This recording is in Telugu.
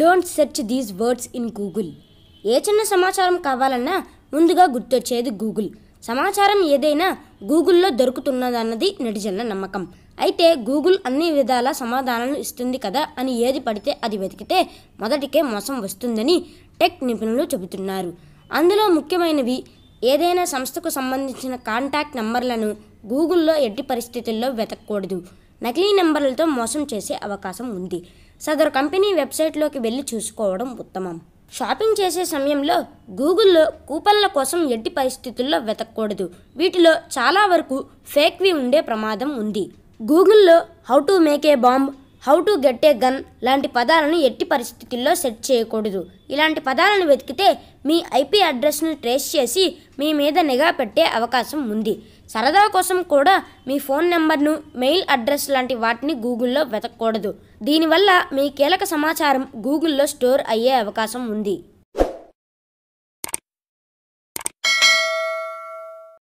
don't search these words in Google ఏ చిన్న సమాచారం కావాలన్నా ముందుగా గుర్తొచ్చేది గూగుల్ సమాచారం ఏదైనా గూగుల్లో దొరుకుతున్నదన్నది నెటిజన్ల నమ్మకం అయితే గూగుల్ అన్ని విధాల సమాధానాలు ఇస్తుంది కదా అని ఏది పడితే అది వెతికితే మొదటికే మోసం వస్తుందని టెక్ నిపుణులు చెబుతున్నారు అందులో ముఖ్యమైనవి ఏదైనా సంస్థకు సంబంధించిన కాంటాక్ట్ నంబర్లను గూగుల్లో ఎట్టి పరిస్థితుల్లో వెతకూడదు నకిలీ నెంబర్లతో మోసం చేసే అవకాశం ఉంది సదరు కంపెనీ వెబ్సైట్లోకి వెళ్ళి చూసుకోవడం ఉత్తమం షాపింగ్ చేసే సమయంలో గూగుల్లో కూపన్ల కోసం ఎట్టి పరిస్థితుల్లో వెతకూడదు వీటిలో చాలా వరకు ఫేక్వి ఉండే ప్రమాదం ఉంది గూగుల్లో how to make a bomb how to get a gun లాంటి పదాలను ఎట్టి పరిస్థితుల్లో సెట్ చేయకూడదు ఇలాంటి పదాలను వెతికితే మీ ఐపీ అడ్రస్ను ట్రేస్ చేసి మీ మీద నిఘా పెట్టే అవకాశం ఉంది సరదా కోసం కూడా మీ ఫోన్ నెంబర్ను మెయిల్ అడ్రస్ లాంటి వాటిని గూగుల్లో వెతకూడదు దీనివల్ల మీ కీలక సమాచారం గూగుల్లో స్టోర్ అయ్యే అవకాశం ఉంది